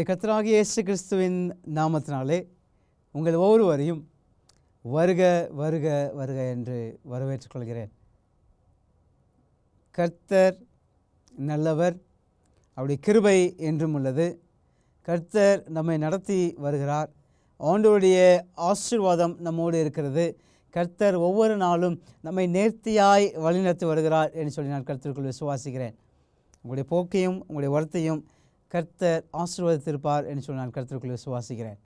நம்முடைய கத்தராகிய இயேசு கிறிஸ்துவின் நாமத்தினாலே உங்கள் ஒவ்வொருவரையும் வருக வருக வருக என்று வரவேற்றுக்கொள்கிறேன் கர்த்தர் நல்லவர் அவருடைய கிருபை என்றும் உள்ளது கர்த்தர் நம்மை நடத்தி வருகிறார் ஆண்டோருடைய ஆசீர்வாதம் நம்மோடு இருக்கிறது கர்த்தர் ஒவ்வொரு நாளும் நம்மை நேர்த்தியாய் வழிநடத்தி வருகிறார் என்று சொல்லி நான் கருத்திற்குள் விசுவாசிக்கிறேன் உங்களுடைய போக்கையும் உங்களுடைய வார்த்தையும் கர்த்தர் ஆசீர்வாதத்திருப்பார் என்று சொல்லி நான் கர்த்தருக்குள்ளே விசுவாசிக்கிறேன்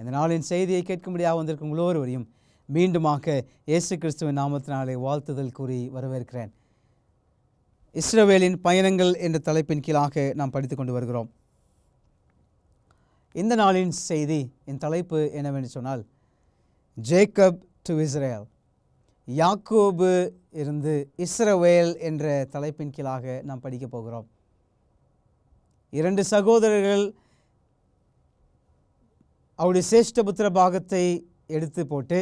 இந்த நாளின் செய்தியை கேட்கும்படியாக வந்திருக்கும் ஒருவரையும் மீண்டுமாக இயேசு கிறிஸ்துவின் நாமத்தினாலே வாழ்த்துதல் கூறி வரவேற்கிறேன் இஸ்ரவேலின் பயணங்கள் என்ற தலைப்பின் கீழாக நாம் படித்து கொண்டு வருகிறோம் இந்த நாளின் செய்தி என் தலைப்பு என்னவென்று சொன்னால் ஜேக்கப் டு இஸ்ரேல் யாக்கோபு இருந்து இஸ்ரவேல் என்ற தலைப்பின் கீழாக நாம் படிக்கப் போகிறோம் இரண்டு சகோதரர்கள் அவருடைய சேஷ்டபுத்திர பாகத்தை எடுத்து போட்டு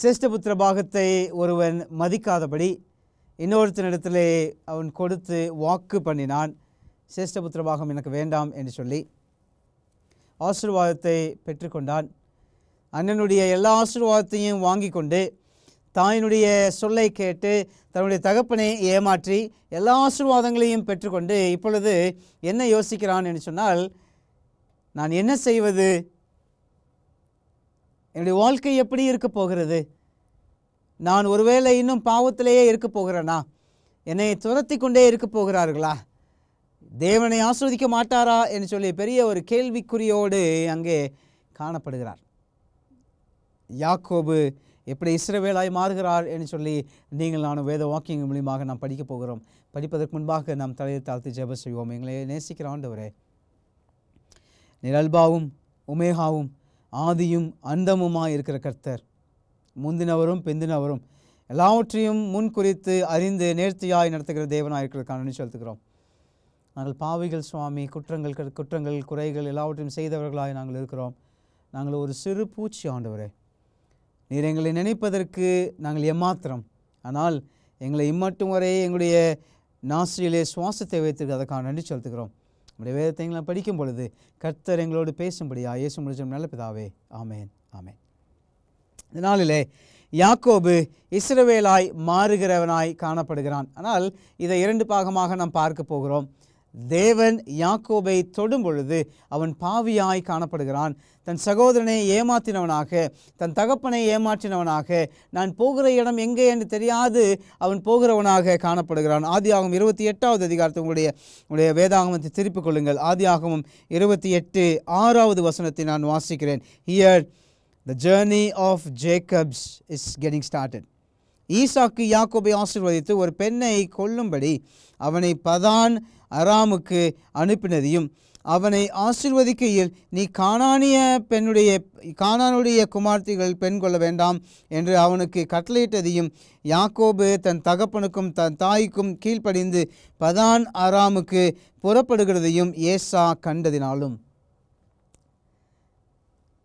சேஷ்டபுத்திர பாகத்தை ஒருவன் மதிக்காதபடி இன்னொருத்தனிடத்திலே அவன் கொடுத்து வாக்கு பண்ணினான் சேஷ்டபுத்திர பாகம் எனக்கு வேண்டாம் என்று சொல்லி ஆசீர்வாதத்தை பெற்றுக்கொண்டான் அண்ணனுடைய எல்லா ஆசீர்வாதத்தையும் வாங்கி கொண்டு தாயினுடைய சொல்லை கேட்டு தன்னுடைய தகப்பனை ஏமாற்றி எல்லா ஆசீர்வாதங்களையும் பெற்றுக்கொண்டு இப்பொழுது என்ன யோசிக்கிறான் என்று சொன்னால் நான் என்ன செய்வது என்னுடைய வாழ்க்கை எப்படி இருக்க போகிறது நான் ஒருவேளை இன்னும் பாவத்திலேயே இருக்க போகிறேனா என்னை துரத்தி கொண்டே இருக்க போகிறார்களா தேவனை ஆஸ்வதிக்க மாட்டாரா என்று சொல்லி பெரிய ஒரு கேள்விக்குறியோடு அங்கே காணப்படுகிறார் யாக்கோபு எப்படி இஸ்ரவேலாய் மாறுகிறார் என்று சொல்லி நீங்கள் நானும் வேத வாக்கிங் மூலியமாக நாம் படிக்கப் போகிறோம் படிப்பதற்கு முன்பாக நாம் தலையை தாழ்த்து ஜெப செய்வோம் எங்களை நேசிக்கிற ஆண்டவரே நிழல்பாவும் உமேகாவும் ஆதியும் அந்தமுமாக இருக்கிற கர்த்தர் முந்தினவரும் பிந்தினவரும் எல்லாவற்றையும் முன் குறித்து அறிந்து நேர்த்தியாய் நடத்துகிற தேவனாக இருக்கிறதுக்கான சொல்லுகிறோம் நாங்கள் பாவிகள் சுவாமி குற்றங்கள் குற்றங்கள் குறைகள் எல்லாவற்றையும் செய்தவர்களாக நாங்கள் இருக்கிறோம் நாங்கள் ஒரு சிறு பூச்சி ஆண்டவரே நீர் எங்களை நினைப்பதற்கு நாங்கள் ஏமாத்திரம் ஆனால் எங்களை இம்மட்டும் வரை எங்களுடைய நாசிரியிலே சுவாசத்தை வைத்திருக்கு அதற்காக நன்றி செலுத்துகிறோம் நம்முடைய வேதத்தை எங்களை படிக்கும் பொழுது கர்த்தர் எங்களோடு பேசும்படியா இயேசு முடிச்சோம் நல்ல பிதாவே ஆமேன் ஆமேன் இந்த நாளிலே யாக்கோபு இஸ்ரவேலாய் மாறுகிறவனாய் காணப்படுகிறான் ஆனால் இதை இரண்டு பாகமாக நாம் பார்க்க போகிறோம் தேவன் யாக்கோபை தொடும் பொழுது அவன் பாவியாய் காணப்படுகிறான் தன் சகோதரனை ஏமாற்றினவனாக தன் தகப்பனை ஏமாற்றினவனாக நான் போகிற இடம் எங்கே என்று தெரியாது அவன் போகிறவனாக காணப்படுகிறான் ஆதி ஆகும் இருபத்தி எட்டாவது அதிகாரத்தை உங்களுடைய உங்களுடைய வேதாகமத்தை திருப்பிக் கொள்ளுங்கள் ஆதி ஆகமும் இருபத்தி எட்டு ஆறாவது வசனத்தை நான் வாசிக்கிறேன் here the journey of Jacob's is getting started ஈசாக்கு யாக்கோபை ஆசிர்வதித்து ஒரு பெண்ணை கொல்லும்படி அவனை பதான் அராமுக்கு அனுப்பினதையும் அவனை ஆசிர்வதிக்கையில் நீ காணானிய பெண்ணுடைய காணானுடைய குமார்த்திகள் பெண் கொள்ள வேண்டாம் என்று அவனுக்கு கட்டளையிட்டதையும் யாக்கோபு தன் தகப்பனுக்கும் தன் தாய்க்கும் கீழ்ப்படிந்து பதான் அராமுக்கு புறப்படுகிறதையும் ஏசா கண்டதினாலும்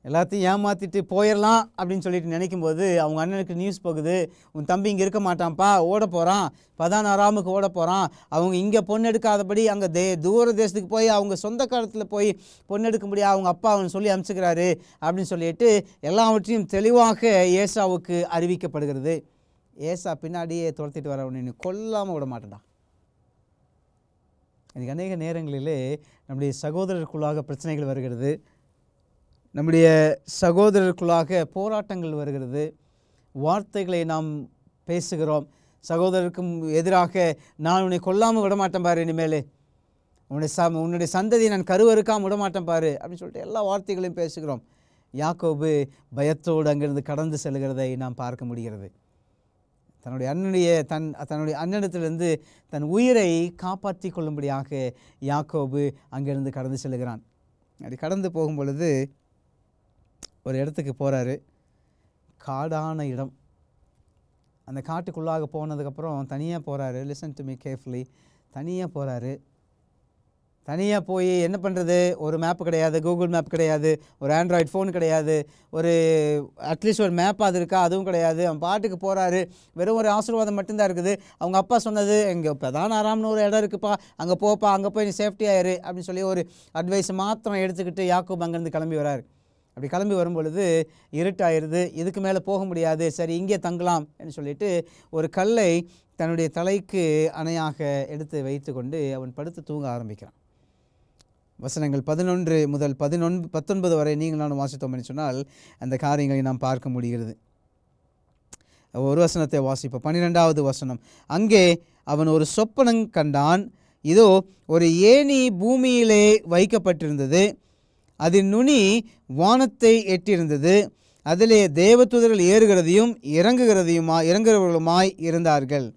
எல்லாத்தையும் ஏமாற்றிட்டு போயிடலாம் அப்படின்னு சொல்லிட்டு நினைக்கும்போது அவங்க அண்ணனுக்கு நியூஸ் போகுது உன் தம்பி இங்கே இருக்க மாட்டான்ப்பா ஓட போகிறான் பதானாராமுக்கு ஓட போகிறான் அவங்க இங்கே பொண்ணெடுக்காதபடி அங்கே தே தூர தேசத்துக்கு போய் அவங்க சொந்த காலத்தில் போய் பொண்ணெடுக்கும்படி அவங்க அப்பா அவன் சொல்லி அனுப்பிச்சுக்கிறாரு அப்படின்னு சொல்லிட்டு எல்லாவற்றையும் தெளிவாக ஏசாவுக்கு அறிவிக்கப்படுகிறது ஏசா பின்னாடியே துரத்திட்டு வரவனு கொல்லாமல் விட மாட்டேடா இன்றைக்கி அநேக நேரங்களிலே நம்முடைய சகோதரருக்குள்ளாக பிரச்சனைகள் வருகிறது நம்முடைய சகோதரருக்குள்ளாக போராட்டங்கள் வருகிறது வார்த்தைகளை நாம் பேசுகிறோம் சகோதரருக்கும் எதிராக நான் உன்னை கொல்லாமல் விடமாட்டேன் பாரு இனிமேலே உன்னுடைய ச உன்னுடைய சந்ததியை நான் கருவறுக்காமல் விடமாட்டேன் பாரு அப்படின்னு சொல்லிட்டு எல்லா வார்த்தைகளையும் பேசுகிறோம் யாக்கோபு பயத்தோடு அங்கிருந்து கடந்து செல்கிறதை நாம் பார்க்க முடிகிறது தன்னுடைய அண்ணனுடைய தன் தன்னுடைய அண்ணனத்திலிருந்து தன் உயிரை காப்பாற்றி கொள்ளும்படியாக யாக்கோபு அங்கிருந்து கடந்து செல்கிறான் அப்படி கடந்து போகும் பொழுது ஒரு இடத்துக்கு போகிறாரு காடான இடம் அந்த காட்டுக்குள்ளாக போனதுக்கப்புறம் தனியாக போகிறாரு லிசன் டு மீ கேர்ஃபுல்லி தனியாக போகிறாரு தனியாக போய் என்ன பண்ணுறது ஒரு மேப் கிடையாது கூகுள் மேப் கிடையாது ஒரு ஆண்ட்ராய்ட் ஃபோன் கிடையாது ஒரு அட்லீஸ்ட் ஒரு மேப் அது இருக்கா அதுவும் கிடையாது அவன் பாட்டுக்கு போகிறாரு வெறும் ஒரு ஆசீர்வாதம் மட்டும்தான் இருக்குது அவங்க அப்பா சொன்னது எங்கள் பிரதான ஆறாம்னு ஒரு இடம் இருக்குப்பா அங்கே போப்பா அங்கே போய் நீ சேஃப்டி ஆயிரு அப்படின்னு சொல்லி ஒரு அட்வைஸ் மாத்திரம் எடுத்துக்கிட்டு யாக்கூப் அங்கேருந்து கிளம்பி வராரு அப்படி கிளம்பி வரும்பொழுது இருட்டாயிருது இதுக்கு மேலே போக முடியாது சரி இங்கே தங்கலாம் என்று சொல்லிட்டு ஒரு கல்லை தன்னுடைய தலைக்கு அணையாக எடுத்து வைத்து கொண்டு அவன் படுத்து தூங்க ஆரம்பிக்கிறான் வசனங்கள் பதினொன்று முதல் பதினொன் பத்தொன்பது வரை நீங்கள் நானும் வாசித்தோம் சொன்னால் அந்த காரியங்களை நாம் பார்க்க முடிகிறது ஒரு வசனத்தை வாசிப்போம் பன்னிரெண்டாவது வசனம் அங்கே அவன் ஒரு சொப்பனம் கண்டான் இதோ ஒரு ஏணி பூமியிலே வைக்கப்பட்டிருந்தது அதன் நுனி வானத்தை எட்டியிருந்தது அதிலே தேவதூதர்கள் ஏறுகிறதையும் இறங்குகிறதையுமா இறங்குகிறவர்களுமாய் இருந்தார்கள்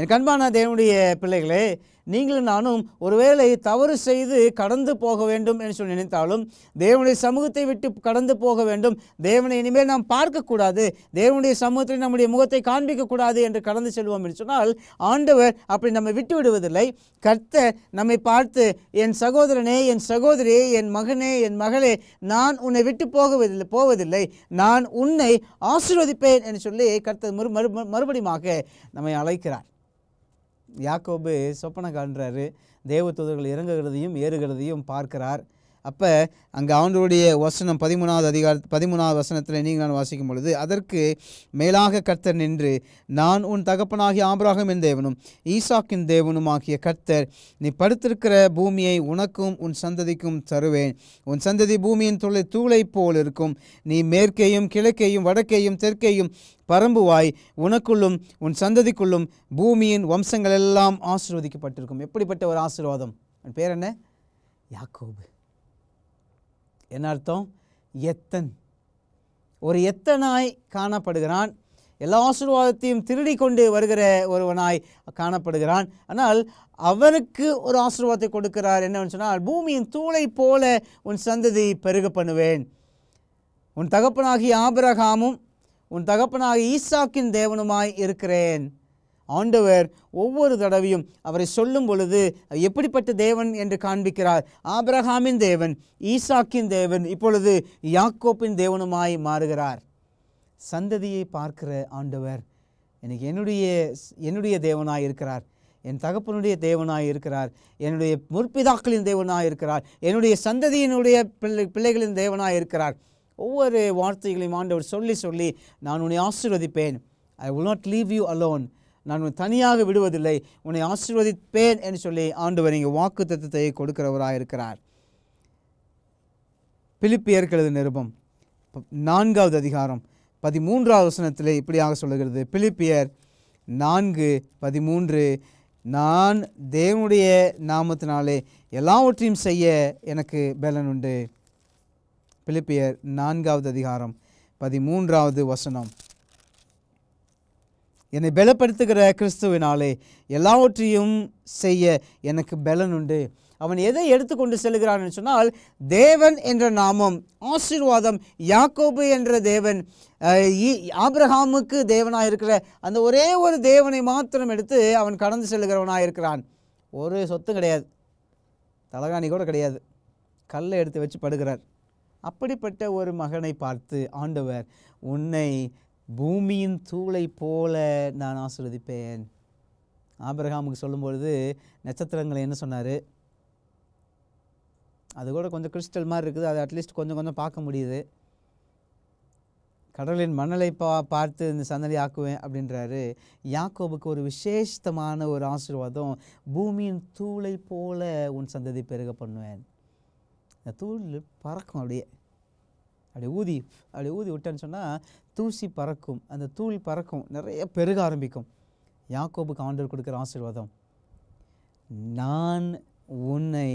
என் கண்பான தேவனுடைய பிள்ளைகளே நீங்களும் நானும் ஒருவேளை தவறு செய்து கடந்து போக வேண்டும் என்று சொல்லி நினைத்தாலும் தேவனுடைய சமூகத்தை விட்டு கடந்து போக வேண்டும் தேவனை இனிமேல் நாம் பார்க்கக்கூடாது தேவனுடைய சமூகத்தில் நம்முடைய முகத்தை காண்பிக்கக்கூடாது என்று கடந்து செல்வோம் என்று சொன்னால் ஆண்டவர் அப்படி நம்மை விட்டு விடுவதில்லை கர்த்தர் நம்மை பார்த்து என் சகோதரனே என் சகோதரியே என் மகனே என் மகளே நான் உன்னை விட்டு போகவதில்லை போவதில்லை நான் உன்னை ஆசீர்வதிப்பேன் என்று சொல்லி கர்த்தர் மறுபடியும் மறுபடியுமாக நம்மை அழைக்கிறார் யாக்கோபு சொப்பனை காண்றாரு தேவ தூதர்கள் இறங்குகிறதையும் ஏறுகிறதையும் பார்க்கிறார் அப்போ அங்கே அவனுடைய வசனம் பதிமூணாவது அதிகார பதிமூணாவது வசனத்தில் நீங்கள் நான் வாசிக்கும் பொழுது அதற்கு மேலாக கர்த்தர் நின்று நான் உன் தகப்பனாகிய ஆபராகம் என் தேவனும் ஈசாக்கின் தேவனும் ஆகிய கர்த்தர் நீ படுத்திருக்கிற பூமியை உனக்கும் உன் சந்ததிக்கும் தருவேன் உன் சந்ததி பூமியின் துளை தூளை போல் இருக்கும் நீ மேற்கேயும் கிழக்கேயும் வடக்கேயும் தெற்கேயும் பரம்புவாய் உனக்குள்ளும் உன் சந்ததிக்குள்ளும் பூமியின் வம்சங்கள் எல்லாம் ஆசிர்வதிக்கப்பட்டிருக்கும் எப்படிப்பட்ட ஒரு ஆசீர்வாதம் என் பேர் என்ன யாக்கோபு என்ன அர்த்தம் எத்தன் ஒரு எத்தனாய் காணப்படுகிறான் எல்லா ஆசீர்வாதத்தையும் திருடி கொண்டு வருகிற ஒருவனாய் காணப்படுகிறான் ஆனால் அவனுக்கு ஒரு ஆசீர்வாதத்தை கொடுக்கிறார் என்னவென் சொன்னால் பூமியின் தூளை போல உன் சந்ததி பெருக பண்ணுவேன் உன் தகப்பனாகி ஆபிரகாமும் உன் தகப்பனாகி ஈசாக்கின் தேவனுமாய் இருக்கிறேன் ஆண்டவர் ஒவ்வொரு தடவையும் அவரை சொல்லும் பொழுது எப்படிப்பட்ட தேவன் என்று காண்பிக்கிறார் ஆபிரஹாமின் தேவன் ஈசாக்கின் தேவன் இப்பொழுது யாக்கோப்பின் தேவனுமாய் மாறுகிறார் சந்ததியை பார்க்கிற ஆண்டவர் எனக்கு என்னுடைய என்னுடைய தேவனாய் இருக்கிறார் என் தகப்பனுடைய தேவனாய் இருக்கிறார் என்னுடைய முற்பிதாக்களின் தேவனாய் இருக்கிறார் என்னுடைய சந்ததியினுடைய பிள்ளை பிள்ளைகளின் தேவனாய் இருக்கிறார் ஒவ்வொரு வார்த்தைகளையும் ஆண்டவர் சொல்லி சொல்லி நான் உன்னை ஆசீர்வதிப்பேன் I will not leave you alone நான் உன் தனியாக விடுவதில்லை உன்னை ஆசீர்வதிப்பேன் என்று சொல்லி ஆண்டவர் இங்கே வாக்கு தத்துவத்தை கொடுக்கிறவராக இருக்கிறார் பிலிப்பியர்களது நிருபம் நான்காவது அதிகாரம் பதிமூன்றாவது வசனத்தில் இப்படியாக சொல்லுகிறது பிலிப்பியர் நான்கு பதிமூன்று நான் தேவனுடைய நாமத்தினாலே எல்லாவற்றையும் செய்ய எனக்கு பலன் உண்டு பிலிப்பியர் நான்காவது அதிகாரம் பதிமூன்றாவது வசனம் என்னை பலப்படுத்துகிற கிறிஸ்துவினாலே எல்லாவற்றையும் செய்ய எனக்கு பலன் உண்டு அவன் எதை எடுத்துக்கொண்டு செல்கிறான்னு சொன்னால் தேவன் என்ற நாமம் ஆசீர்வாதம் யாக்கோபு என்ற தேவன் ஆப்ரஹாமுக்கு தேவனாக இருக்கிற அந்த ஒரே ஒரு தேவனை மாத்திரம் எடுத்து அவன் கடந்து செல்கிறவனாக இருக்கிறான் ஒரு சொத்து கிடையாது தலகாணி கூட கிடையாது கல்லை எடுத்து வச்சு படுகிறார் அப்படிப்பட்ட ஒரு மகனை பார்த்து ஆண்டவர் உன்னை பூமியின் தூளை போல நான் ஆசிர்வதிப்பேன் ஆபிரகாமுக்கு சொல்லும்பொழுது நட்சத்திரங்களை என்ன சொன்னார் அது கூட கொஞ்சம் கிறிஸ்டல் மாதிரி இருக்குது அது அட்லீஸ்ட் கொஞ்சம் கொஞ்சம் பார்க்க முடியுது கடலின் மணலை பா பார்த்து இந்த சந்தடி ஆக்குவேன் அப்படின்றாரு யாக்கோபுக்கு ஒரு விசேஷமான ஒரு ஆசீர்வாதம் பூமியின் தூளை போல உன் சந்ததி பெருக பண்ணுவேன் இந்த தூள் பறக்கும் அப்படியே அப்படி ஊதி அப்படி ஊதி விட்டேன்னு சொன்னால் தூசி பறக்கும் அந்த தூள் பறக்கும் நிறைய பெருக ஆரம்பிக்கும் யாக்கோபுக்கு ஆண்டவர் கொடுக்குற ஆசீர்வாதம் நான் உன்னை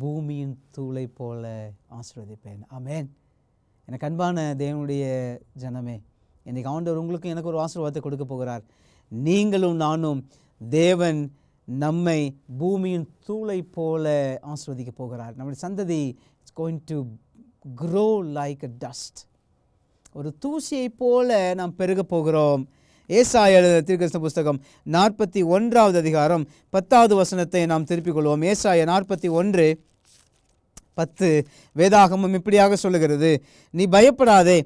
பூமியின் தூளை போல ஆசீர்வதிப்பேன் ஆமேன் எனக்கு அன்பான தேவனுடைய ஜனமே இன்றைக்கு ஆண்டவர் உங்களுக்கும் எனக்கு ஒரு ஆசீர்வாதத்தை கொடுக்க போகிறார் நீங்களும் நானும் தேவன் நம்மை பூமியின் தூளை போல ஆசிர்வதிக்க போகிறார் நம்முடைய சந்ததி it's going to grow like dust ஒரு தூசியை போல நாம் பெருகப் போகிறோம் ஏசாய திருக்கிருஷ்ண புஸ்தகம் நாற்பத்தி ஒன்றாவது அதிகாரம் பத்தாவது வசனத்தை நாம் திருப்பிக் கொள்வோம் ஏசாய நாற்பத்தி ஒன்று பத்து வேதாகமம் இப்படியாக சொல்லுகிறது நீ பயப்படாதே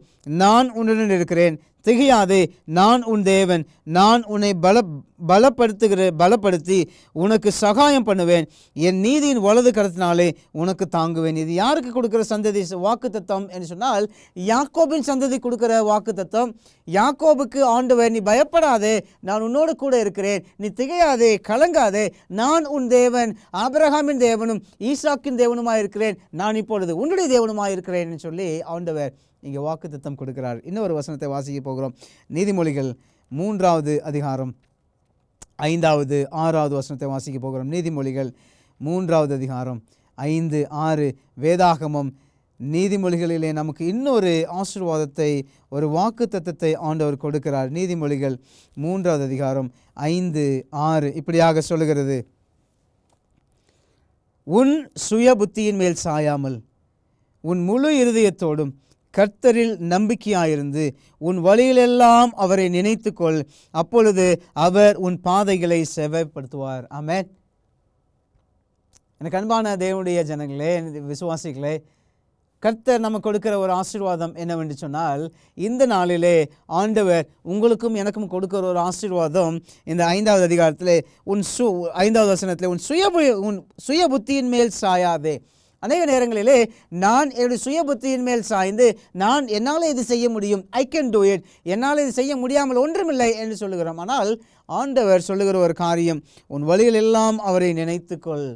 நான் உன்னுடன் இருக்கிறேன் திகையாதே நான் உன் தேவன் நான் உன்னை பல பலப்படுத்துகிற பலப்படுத்தி உனக்கு சகாயம் பண்ணுவேன் என் நீதியின் வலது கருத்தினாலே உனக்கு தாங்குவேன் இது யாருக்கு கொடுக்குற சந்ததி வாக்கு தத்துவம் என்று சொன்னால் யாக்கோபின் சந்ததி கொடுக்குற வாக்கு தத்துவம் யாக்கோபுக்கு ஆண்டவர் நீ பயப்படாதே நான் உன்னோடு கூட இருக்கிறேன் நீ திகையாதே கலங்காதே நான் உன் தேவன் ஆபிரகாமின் தேவனும் ஈசாக்கின் தேவனுமாக இருக்கிறேன் நான் இப்பொழுது உன்னுடைய தேவனுமாக இருக்கிறேன் சொல்லி ஆண்டவர் இங்கே வாக்கு தத்தம் கொடுக்கிறார் இன்னொரு வசனத்தை வாசிக்க போகிறோம் நீதிமொழிகள் மூன்றாவது அதிகாரம் ஐந்தாவது ஆறாவது வசனத்தை வாசிக்க போகிறோம் நீதிமொழிகள் மூன்றாவது அதிகாரம் ஐந்து ஆறு வேதாகமம் நீதிமொழிகளிலே நமக்கு இன்னொரு ஆசீர்வாதத்தை ஒரு வாக்கு தத்துவத்தை ஆண்டவர் கொடுக்கிறார் நீதிமொழிகள் மூன்றாவது அதிகாரம் ஐந்து ஆறு இப்படியாக சொல்லுகிறது உன் சுய புத்தியின் மேல் சாயாமல் உன் முழு இருதயத்தோடும் கர்த்தரில் நம்பிக்கையாயிருந்து உன் வழியிலெல்லாம் அவரை நினைத்துக்கொள் அப்பொழுது அவர் உன் பாதைகளை செவ்வாய்ப்படுத்துவார் ஆமே எனக்கு அன்பான தேவனுடைய ஜனங்களே விசுவாசிகளே கர்த்தர் நம்ம கொடுக்கிற ஒரு ஆசீர்வாதம் என்னவென்று சொன்னால் இந்த நாளிலே ஆண்டவர் உங்களுக்கும் எனக்கும் கொடுக்கிற ஒரு ஆசீர்வாதம் இந்த ஐந்தாவது அதிகாரத்தில் உன் சு ஐந்தாவது வசனத்தில் உன் சுய உன் சுய புத்தியின் மேல் சாயாதே அநேக நேரங்களிலே நான் என்னுடைய சுய புத்தியின் மேல் சாய்ந்து நான் என்னால் இது செய்ய முடியும் ஐ கேன் டூ இட் என்னால் இது செய்ய முடியாமல் ஒன்றுமில்லை என்று சொல்லுகிறோம் ஆனால் ஆண்டவர் சொல்லுகிற ஒரு காரியம் உன் வழிகள் எல்லாம் அவரை நினைத்துக்கொள்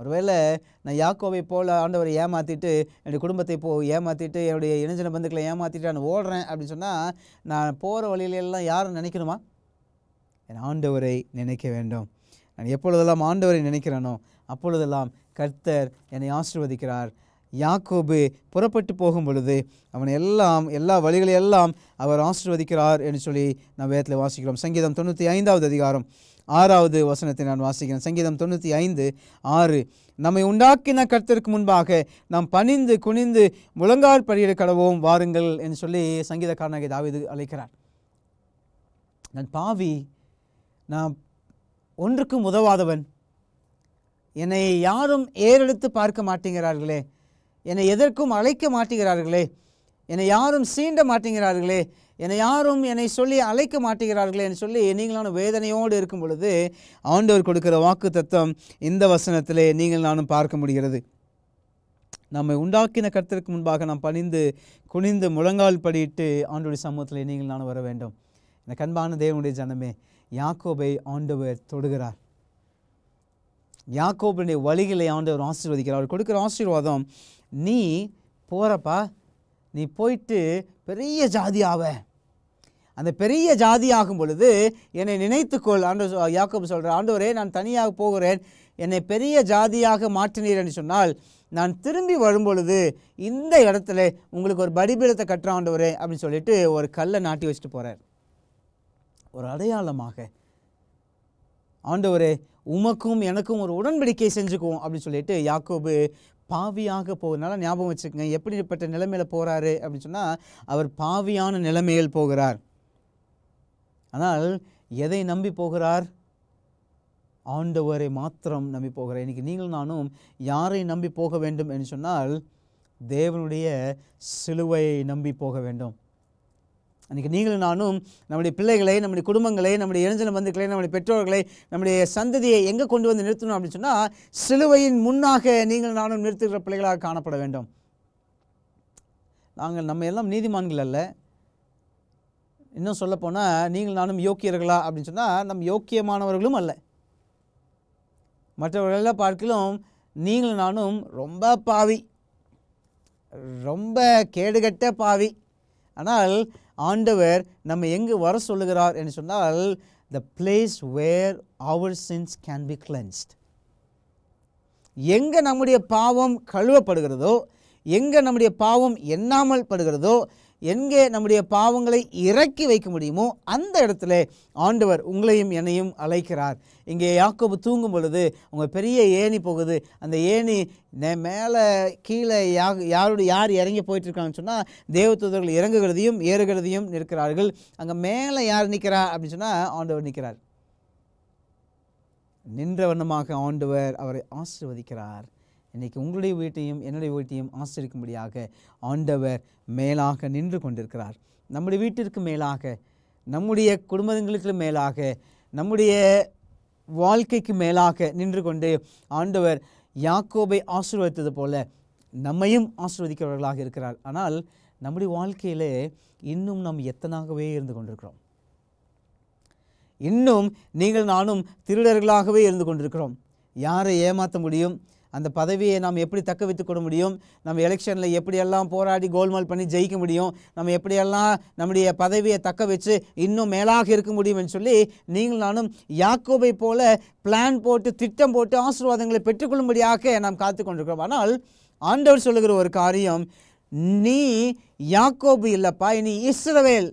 ஒருவேளை நான் யாக்கோவை போல் ஆண்டவரை ஏமாற்றிட்டு என்னுடைய குடும்பத்தை போ ஏமாற்றிட்டு என்னுடைய இணைஞ்சன பந்துக்களை ஏமாற்றிட்டு நான் ஓடுறேன் அப்படின்னு சொன்னால் நான் போகிற வழியிலெல்லாம் யாரும் நினைக்கணுமா என் ஆண்டவரை நினைக்க வேண்டும் நான் எப்பொழுதெல்லாம் ஆண்டவரை நினைக்கிறேனோ அப்பொழுதெல்லாம் கர்த்தர் என்னை ஆசிர்வதிக்கிறார் யாக்கோபு புறப்பட்டு போகும் பொழுது அவன் எல்லாம் எல்லா வழிகளையெல்லாம் அவர் ஆசிர்வதிக்கிறார் என்று சொல்லி நாம் வேதத்தில் வாசிக்கிறோம் சங்கீதம் தொண்ணூற்றி ஐந்தாவது அதிகாரம் ஆறாவது வசனத்தை நான் வாசிக்கிறேன் சங்கீதம் தொண்ணூற்றி ஐந்து ஆறு நம்மை உண்டாக்கின கருத்திற்கு முன்பாக நாம் பணிந்து குனிந்து முழங்கால் பணியிட கடவோம் வாருங்கள் என்று சொல்லி சங்கீதக்காரனாக தாவிது அழைக்கிறார் நான் பாவி நான் ஒன்றுக்கும் உதவாதவன் என்னை யாரும் ஏறெடுத்து பார்க்க மாட்டேங்கிறார்களே என்னை எதற்கும் அழைக்க மாட்டேங்கிறார்களே என்னை யாரும் சீண்ட மாட்டேங்கிறார்களே என்னை யாரும் என்னை சொல்லி அழைக்க மாட்டேங்கிறார்களே என்று சொல்லி நீங்களான வேதனையோடு இருக்கும் பொழுது ஆண்டவர் கொடுக்கிற வாக்கு தத்துவம் இந்த வசனத்திலே நீங்கள் நானும் பார்க்க முடிகிறது நம்மை உண்டாக்கின கருத்திற்கு முன்பாக நாம் பணிந்து குனிந்து முழங்கால் படியிட்டு ஆண்டோடைய சமூகத்தில் நீங்கள் நானும் வர வேண்டும் இந்த கண்பான தேவனுடைய ஜனமே யாக்கோபை ஆண்டவர் தொடுகிறார் யாக்கோபனுடைய வழிகளை ஒரு ஆசீர்வதிக்கிறார் அவர் கொடுக்குற ஆசீர்வாதம் நீ போகிறப்பா நீ போயிட்டு பெரிய ஆவ அந்த பெரிய ஜாதி ஆகும் பொழுது என்னை நினைத்துக்கொள் ஆண்டு யாக்கோபு சொல்கிற ஆண்டவரே நான் தனியாக போகிறேன் என்னை பெரிய ஜாதியாக மாற்றினீர் என்று சொன்னால் நான் திரும்பி வரும்பொழுது இந்த இடத்துல உங்களுக்கு ஒரு படிபீடத்தை ஆண்டவரே அப்படின்னு சொல்லிட்டு ஒரு கல்லை நாட்டி வச்சுட்டு போகிறார் ஒரு அடையாளமாக ஆண்டவரே உமக்கும் எனக்கும் ஒரு உடன்படிக்கை செஞ்சுக்குவோம் அப்படின்னு சொல்லிட்டு யாக்கோபு பாவியாக போகிறதுனால ஞாபகம் வச்சுக்கோங்க எப்படிப்பட்ட நிலைமையில் போகிறாரு அப்படின்னு சொன்னால் அவர் பாவியான நிலைமையில் போகிறார் ஆனால் எதை நம்பி போகிறார் ஆண்டவரை மாத்திரம் நம்பி போகிறார் இன்றைக்கி நீங்கள் நானும் யாரை நம்பி போக வேண்டும் என்று சொன்னால் தேவனுடைய சிலுவையை நம்பி போக வேண்டும் அன்றைக்கி நீங்களும் நானும் நம்முடைய பிள்ளைகளை நம்முடைய குடும்பங்களை நம்முடைய இளைஞன பந்துக்களை நம்முடைய பெற்றோர்களை நம்முடைய சந்ததியை எங்கே கொண்டு வந்து நிறுத்தணும் அப்படின்னு சொன்னால் சிலுவையின் முன்னாக நீங்கள் நானும் நிறுத்துகிற பிள்ளைகளாக காணப்பட வேண்டும் நாங்கள் நம்ம எல்லாம் நீதிமான்கள் அல்ல இன்னும் சொல்லப்போனால் நீங்கள் நானும் யோக்கியர்களா அப்படின்னு சொன்னால் நம் யோக்கியமானவர்களும் அல்ல மற்றவர்களெல்லாம் பார்க்கலும் நீங்களும் நானும் ரொம்ப பாவி ரொம்ப கேடுகட்ட பாவி ஆனால் ஆண்டவர் நம்ம எங்கு வர சொல்லுகிறார் என்று சொன்னால் the place where our sins can be cleansed எங்கே நம்முடைய பாவம் கழுவப்படுகிறதோ எங்கே நம்முடைய பாவம் எண்ணாமல் படுகிறதோ எங்கே நம்முடைய பாவங்களை இறக்கி வைக்க முடியுமோ அந்த இடத்துல ஆண்டவர் உங்களையும் என்னையும் அழைக்கிறார் இங்கே யாக்கோபு தூங்கும் பொழுது உங்கள் பெரிய ஏணி போகுது அந்த ஏணி மேலே கீழே யா யாரோட யார் இறங்கி போயிட்டுருக்காங்கன்னு சொன்னால் தேவதூதர்கள் இறங்குகிறதையும் ஏறுகிறதையும் நிற்கிறார்கள் அங்கே மேலே யார் நிற்கிறா அப்படின்னு சொன்னால் ஆண்டவர் நிற்கிறார் நின்ற வண்ணமாக ஆண்டவர் அவரை ஆசிர்வதிக்கிறார் இன்றைக்கி உங்களுடைய வீட்டையும் என்னுடைய வீட்டையும் ஆசிரிக்கும்படியாக ஆண்டவர் மேலாக நின்று கொண்டிருக்கிறார் நம்முடைய வீட்டிற்கு மேலாக நம்முடைய குடும்பங்களுக்கு மேலாக நம்முடைய வாழ்க்கைக்கு மேலாக நின்று கொண்டு ஆண்டவர் யாக்கோபை ஆசீர்வதித்தது போல நம்மையும் ஆசீர்வதிக்கிறவர்களாக இருக்கிறார் ஆனால் நம்முடைய வாழ்க்கையில் இன்னும் நாம் எத்தனாகவே இருந்து கொண்டிருக்கிறோம் இன்னும் நீங்கள் நானும் திருடர்களாகவே இருந்து கொண்டிருக்கிறோம் யாரை ஏமாற்ற முடியும் அந்த பதவியை நாம் எப்படி தக்க வைத்து கொள்ள முடியும் நம்ம எலெக்ஷனில் எப்படியெல்லாம் போராடி கோல்மால் பண்ணி ஜெயிக்க முடியும் நம்ம எப்படியெல்லாம் நம்முடைய பதவியை தக்க வச்சு இன்னும் மேலாக இருக்க முடியும்னு சொல்லி நீங்கள் நானும் யாக்கோபை போல பிளான் போட்டு திட்டம் போட்டு ஆசீர்வாதங்களை பெற்றுக்கொள்ளும்படியாக நாம் காத்து கொண்டிருக்கிறோம் ஆனால் ஆண்டவர் சொல்லுகிற ஒரு காரியம் நீ யாக்கோபு இல்லைப்பா நீ இஸ்ரவேல்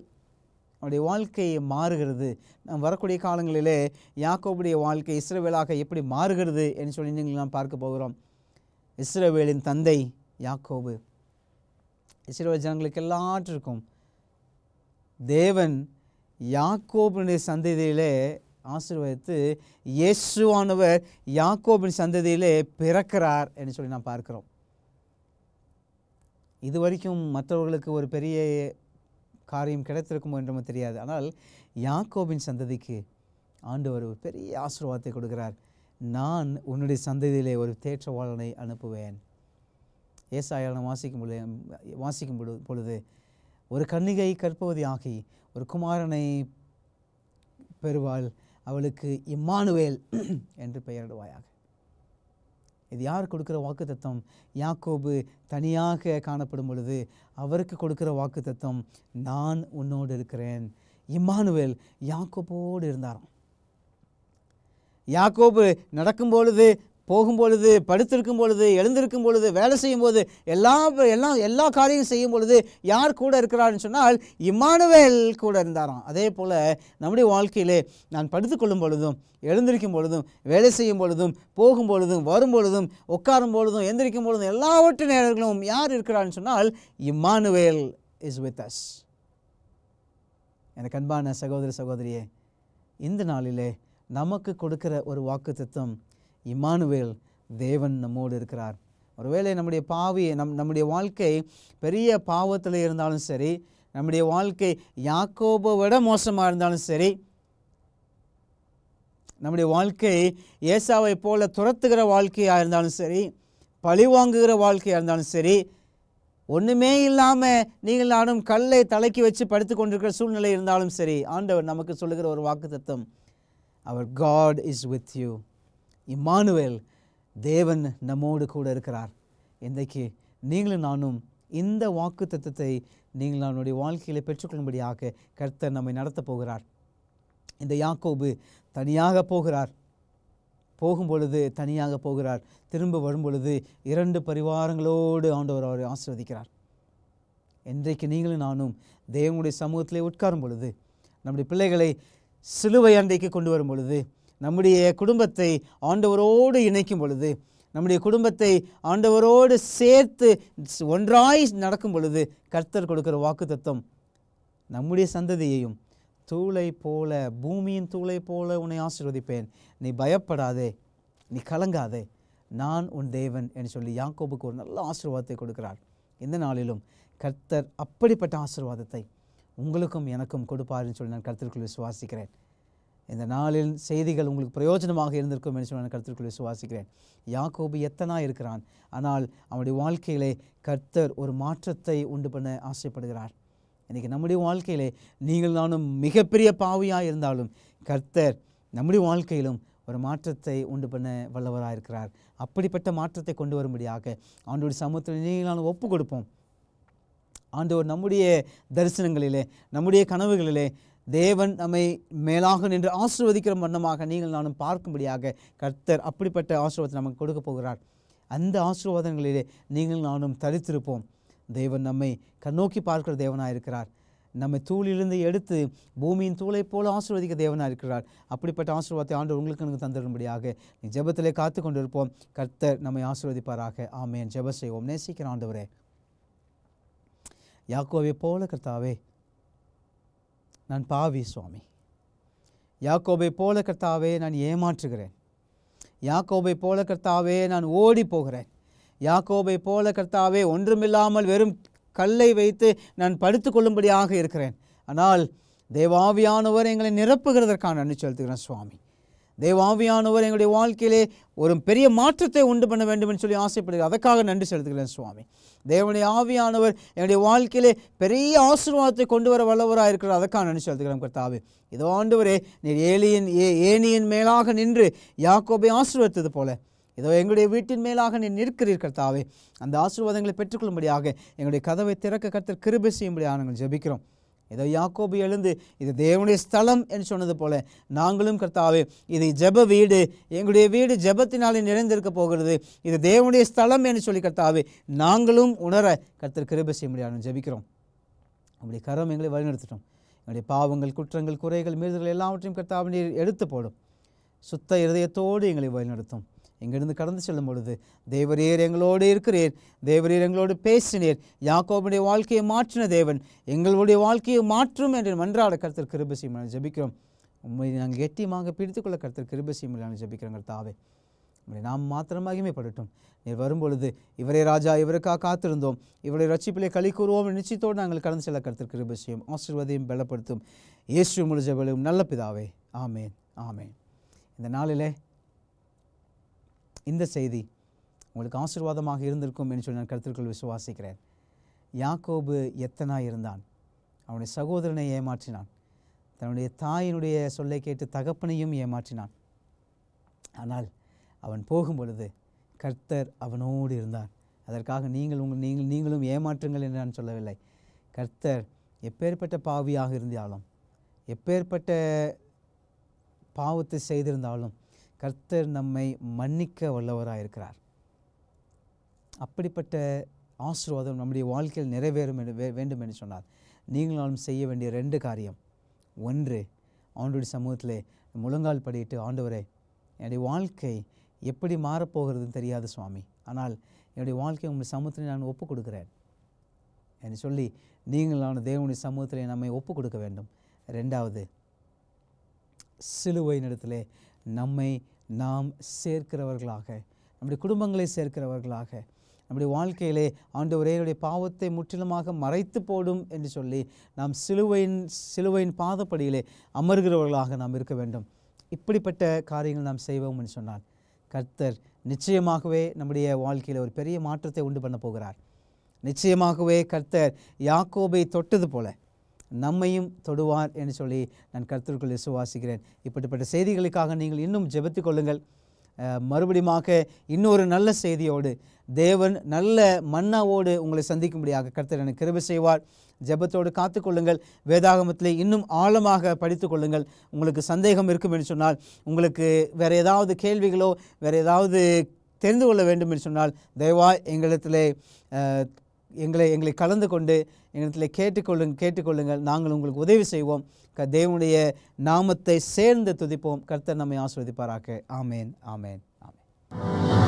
நம்முடைய வாழ்க்கை மாறுகிறது நம் வரக்கூடிய காலங்களிலே யாக்கோபுடைய வாழ்க்கை இஸ்ரவேலாக எப்படி மாறுகிறது என்று சொல்லி நீங்கள் நாம் பார்க்க போகிறோம் இஸ்ரவேலின் தந்தை யாக்கோபு இஸ்ரேல் ஜனங்களுக்கு எல்லாற்றிற்கும் தேவன் யாக்கோபினுடைய சந்ததியிலே ஆசீர்வதித்து இயேசுவானவர் யாக்கோபின் சந்ததியிலே பிறக்கிறார் என்று சொல்லி நாம் பார்க்கிறோம் இதுவரைக்கும் மற்றவர்களுக்கு ஒரு பெரிய காரியம் கிடைத்திருக்குமோ என்றுமோ தெரியாது ஆனால் யாக்கோபின் சந்ததிக்கு ஆண்டவர் ஒரு பெரிய ஆசீர்வாதத்தை கொடுக்கிறார் நான் உன்னுடைய சந்ததியிலே ஒரு தேற்றவாளனை அனுப்புவேன் ஏசாயான வாசிக்கும் பொழுது வாசிக்கும் பொழுது ஒரு கன்னிகை கற்பவதி ஆகி ஒரு குமாரனை பெறுவாள் அவளுக்கு இம்மானுவேல் என்று பெயரிடுவாயாக இது யார் கொடுக்குற வாக்கு தத்துவம் யாக்கோபு தனியாக காணப்படும் பொழுது அவருக்கு கொடுக்குற வாக்கு தத்துவம் நான் உன்னோடு இருக்கிறேன் இம்மானுவேல் யாக்கோபோடு இருந்தாராம் யாக்கோபு நடக்கும் பொழுது போகும் பொழுது படுத்திருக்கும் பொழுது எழுந்திருக்கும் பொழுது வேலை செய்யும் போது எல்லா எல்லாம் எல்லா காரியம் செய்யும் பொழுது யார் கூட இருக்கிறார்னு சொன்னால் இம்மானுவேல் கூட இருந்தாராம் அதே போல் நம்முடைய வாழ்க்கையிலே நான் படுத்துக்கொள்ளும் பொழுதும் எழுந்திருக்கும் பொழுதும் வேலை செய்யும் பொழுதும் போகும் பொழுதும் வரும் பொழுதும் உட்காரும் பொழுதும் எந்திரிக்கும் பொழுதும் எல்லாவற்ற நேரங்களும் யார் இருக்கிறார்னு சொன்னால் இம்மானுவேல் இஸ் வித் அஸ் எனக்கு அன்பான சகோதர சகோதரியே இந்த நாளிலே நமக்கு கொடுக்கிற ஒரு வாக்கு இமானுவேல் தேவன் நம்மோடு இருக்கிறார் ஒருவேளை நம்முடைய பாவி நம் நம்முடைய வாழ்க்கை பெரிய பாவத்தில் இருந்தாலும் சரி நம்முடைய வாழ்க்கை யாக்கோபை விட மோசமாக இருந்தாலும் சரி நம்முடைய வாழ்க்கை ஏசாவை போல துரத்துகிற வாழ்க்கையாக இருந்தாலும் சரி பழி வாங்குகிற வாழ்க்கையாக இருந்தாலும் சரி ஒன்றுமே இல்லாமல் நீங்கள் நானும் கல்லை தலைக்கி வச்சு படுத்து கொண்டிருக்கிற சூழ்நிலை இருந்தாலும் சரி ஆண்டவர் நமக்கு சொல்லுகிற ஒரு வாக்கு தத்துவம் அவர் God is with you Immanuel தேவன் நம்மோடு கூட இருக்கிறார் இன்றைக்கு நீங்களும் நானும் இந்த வாக்கு தத்துவத்தை நீங்கள் நம்முடைய வாழ்க்கையில் பெற்றுக்கொள்ளும்படியாக கர்த்தர் நம்மை நடத்தப் போகிறார் இந்த யாக்கோபு தனியாக போகிறார் போகும் பொழுது தனியாக போகிறார் திரும்ப வரும் பொழுது இரண்டு பரிவாரங்களோடு ஆண்டவர் அவரை ஆசிர்வதிக்கிறார் இன்றைக்கு நீங்களும் நானும் தேவனுடைய சமூகத்திலே உட்காரும் பொழுது நம்முடைய பிள்ளைகளை சிலுவை அன்றைக்கு கொண்டு வரும் பொழுது நம்முடைய குடும்பத்தை ஆண்டவரோடு இணைக்கும் பொழுது நம்முடைய குடும்பத்தை ஆண்டவரோடு சேர்த்து ஒன்றாய் நடக்கும் பொழுது கர்த்தர் கொடுக்கிற வாக்கு தத்துவம் நம்முடைய சந்ததியையும் தூளை போல பூமியின் தூளை போல உன்னை ஆசீர்வதிப்பேன் நீ பயப்படாதே நீ கலங்காதே நான் உன் தேவன் என்று சொல்லி யாக்கோபுக்கு ஒரு நல்ல ஆசீர்வாதத்தை கொடுக்கிறார் இந்த நாளிலும் கர்த்தர் அப்படிப்பட்ட ஆசீர்வாதத்தை உங்களுக்கும் எனக்கும் கொடுப்பாருன்னு சொல்லி நான் கர்த்தருக்குள் விசுவாசிக்கிறேன் இந்த நாளில் செய்திகள் உங்களுக்கு பிரயோஜனமாக இருந்திருக்கும் என்று நான் கருத்திற்குள் விசுவாசிக்கிறேன் யாக்கோபு எத்தனாக இருக்கிறான் ஆனால் அவனுடைய வாழ்க்கையிலே கர்த்தர் ஒரு மாற்றத்தை உண்டு பண்ண ஆசைப்படுகிறார் இன்றைக்கி நம்முடைய வாழ்க்கையிலே நீங்கள் நானும் மிகப்பெரிய பாவியாக இருந்தாலும் கர்த்தர் நம்முடைய வாழ்க்கையிலும் ஒரு மாற்றத்தை உண்டு பண்ண வல்லவராக இருக்கிறார் அப்படிப்பட்ட மாற்றத்தை கொண்டு வரும்படியாக ஆண்டோடைய சமூகத்தில் நானும் ஒப்பு கொடுப்போம் ஆண்டவர் நம்முடைய தரிசனங்களிலே நம்முடைய கனவுகளிலே தேவன் நம்மை மேலாக நின்று ஆசிர்வதிக்கிற வண்ணமாக நீங்கள் நானும் பார்க்கும்படியாக கர்த்தர் அப்படிப்பட்ட ஆசீர்வாதத்தை நமக்கு கொடுக்க போகிறார் அந்த ஆசீர்வாதங்களிலே நீங்கள் நானும் தரித்திருப்போம் தேவன் நம்மை கண்ணோக்கி பார்க்கிற தேவனாக இருக்கிறார் நம்மை தூளிலிருந்து எடுத்து பூமியின் தூளை போல ஆசீர்வதிக்க தேவனாக இருக்கிறார் அப்படிப்பட்ட ஆசீர்வாதத்தை ஆண்டு உங்களுக்கு எனக்கு தந்துடும்படியாக நீ ஜபத்திலே காத்து கொண்டிருப்போம் கர்த்தர் நம்மை ஆசீர்வதிப்பாராக ஆமேன் ஜெப செய்வோம் நேசிக்கிற வரே யாக்கோவை போல கர்த்தாவே நான் பாவி சுவாமி யாக்கோபை போல கர்த்தாவே நான் ஏமாற்றுகிறேன் யாக்கோபை போல கர்த்தாவே நான் ஓடி போகிறேன் யாக்கோபை போல கர்த்தாவே ஒன்றுமில்லாமல் வெறும் கல்லை வைத்து நான் படுத்து கொள்ளும்படியாக இருக்கிறேன் ஆனால் தேவாவியானவர் எங்களை நிரப்புகிறதற்கான நன்றி செலுத்துகிறேன் சுவாமி தேவாவியானவர் எங்களுடைய வாழ்க்கையிலே ஒரு பெரிய மாற்றத்தை உண்டு பண்ண வேண்டும் என்று சொல்லி ஆசைப்படுகிறார் அதற்காக நன்றி செலுத்துகிறேன் சுவாமி தேவனுடைய ஆவியானவர் என்னுடைய வாழ்க்கையிலே பெரிய ஆசீர்வாதத்தை கொண்டு வர வல்லவராக இருக்கிறார் அதற்காக நன்றி செலுத்துகிறேன் கர்த்தாவே இதோ ஆண்டவரே நீர் ஏலியின் ஏ ஏனியின் மேலாக நின்று யாக்கோபை ஆசீர்வதித்தது போல இதோ எங்களுடைய வீட்டின் மேலாக நீ நிற்கிறீர் கர்த்தாவே அந்த ஆசீர்வாதங்களை பெற்றுக்கொள்ளும்படியாக எங்களுடைய கதவை திறக்க கர்த்தர் கிருபை செய்யும்படியாக நாங்கள் ஜபிக்கிறோம் ஏதோ யாக்கோபு எழுந்து இது தேவனுடைய ஸ்தலம் என்று சொன்னது போல நாங்களும் கர்த்தாவே இது ஜப வீடு எங்களுடைய வீடு ஜபத்தினாலே நிறைந்திருக்க போகிறது இது தேவனுடைய ஸ்தலம் என்று சொல்லி கர்த்தாவே நாங்களும் உணர கர்த்தர் கிருப செய்ய முடியாது ஜபிக்கிறோம் அப்படி கரம் எங்களை வழிநடத்தட்டும் எங்களுடைய பாவங்கள் குற்றங்கள் குறைகள் மீறுதல்கள் எல்லாவற்றையும் கர்த்தாவின் எடுத்து போடும் சுத்த இருதயத்தோடு எங்களை வழிநடத்தும் இங்கிருந்து கடந்து செல்லும் பொழுது தேவரீர் எங்களோடு இருக்கிறீர் தேவரீர் எங்களோடு பேசினீர் யாக்கோபுடைய வாழ்க்கையை மாற்றின தேவன் எங்களுடைய வாழ்க்கையை மாற்றும் என்று மன்றாட கருத்தர் கிருபசிமலான ஜபிக்கிறோம் உண்மை நாங்கள் கெட்டியமாக பிடித்துக்கொள்ள கருத்தர் கிருபசிமலான ஜபிக்கிறோங்க கர்த்தாவே உங்களை நாம் மாத்திரம் மகிமைப்படட்டும் நீர் பொழுது இவரே ராஜா இவருக்காக காத்திருந்தோம் இவரை ரட்சிப்பிலே களி கூறுவோம் நிச்சயத்தோடு நாங்கள் கடந்து செல்ல கருத்தர் கிருபசியும் ஆசீர்வதையும் பலப்படுத்தும் இயேசு முழு ஜபலும் நல்ல பிதாவே ஆமேன் ஆமேன் இந்த நாளிலே இந்த செய்தி உங்களுக்கு ஆசீர்வாதமாக இருந்திருக்கும் என்று சொல்லி நான் கருத்திற்குள் விசுவாசிக்கிறேன் யாக்கோபு எத்தனாக இருந்தான் அவனுடைய சகோதரனை ஏமாற்றினான் தன்னுடைய தாயினுடைய சொல்லை கேட்டு தகப்பனையும் ஏமாற்றினான் ஆனால் அவன் போகும் பொழுது கர்த்தர் அவனோடு இருந்தார் அதற்காக நீங்கள் உங்கள் நீங்கள் நீங்களும் ஏமாற்றுங்கள் என்று நான் சொல்லவில்லை கர்த்தர் எப்பேற்பட்ட பாவியாக இருந்தாலும் எப்பேற்பட்ட பாவத்தை செய்திருந்தாலும் கர்த்தர் நம்மை மன்னிக்க வல்லவராக இருக்கிறார் அப்படிப்பட்ட ஆசீர்வாதம் நம்முடைய வாழ்க்கையில் நிறைவேறும் வேண்டும் என்று சொன்னார் நீங்களாலும் செய்ய வேண்டிய ரெண்டு காரியம் ஒன்று ஆண்டுடைய சமூகத்தில் முழங்கால் படியிட்டு ஆண்டவரே என்னுடைய வாழ்க்கை எப்படி மாறப்போகிறதுன்னு தெரியாது சுவாமி ஆனால் என்னுடைய வாழ்க்கையை உங்களுடைய சமூகத்தில் நான் ஒப்புக் கொடுக்குறேன் என்று சொல்லி நீங்களான தேவனுடைய சமூகத்தில் நம்மை ஒப்புக் கொடுக்க வேண்டும் ரெண்டாவது சிலுவை நிலத்திலே நம்மை நாம் சேர்க்கிறவர்களாக நம்முடைய குடும்பங்களை சேர்க்கிறவர்களாக நம்முடைய வாழ்க்கையிலே ஆண்டவரேருடைய பாவத்தை முற்றிலுமாக மறைத்து போடும் என்று சொல்லி நாம் சிலுவையின் சிலுவையின் பாதப்படியிலே அமர்கிறவர்களாக நாம் இருக்க வேண்டும் இப்படிப்பட்ட காரியங்கள் நாம் செய்வோம் என்று சொன்னார் கர்த்தர் நிச்சயமாகவே நம்முடைய வாழ்க்கையில் ஒரு பெரிய மாற்றத்தை உண்டு பண்ண போகிறார் நிச்சயமாகவே கர்த்தர் யாக்கோபை தொட்டது போல நம்மையும் தொடுவார் என்று சொல்லி நான் கருத்திற்குள் விசுவாசிக்கிறேன் இப்படிப்பட்ட செய்திகளுக்காக நீங்கள் இன்னும் ஜெபித்து கொள்ளுங்கள் மறுபடியுமாக இன்னொரு நல்ல செய்தியோடு தேவன் நல்ல மன்னாவோடு உங்களை சந்திக்கும்படியாக கர்த்தர் எனக்கு கிருபை செய்வார் ஜெபத்தோடு காத்துக்கொள்ளுங்கள் வேதாகமத்தில் இன்னும் ஆழமாக படித்து கொள்ளுங்கள் உங்களுக்கு சந்தேகம் இருக்கும் என்று சொன்னால் உங்களுக்கு வேறு ஏதாவது கேள்விகளோ வேறு ஏதாவது தெரிந்து கொள்ள வேண்டும் என்று சொன்னால் தயவாய் எங்களிடத்தில் எங்களை எங்களை கலந்து கொண்டு எங்களிடத்தில் கேட்டுக்கொள்ளுங்க கேட்டுக்கொள்ளுங்கள் நாங்கள் உங்களுக்கு உதவி செய்வோம் க தேவனுடைய நாமத்தை சேர்ந்து துதிப்போம் கர்த்தர் நம்மை ஆஸ்வதிப்பாராக ஆமேன் ஆமேன் ஆமேன்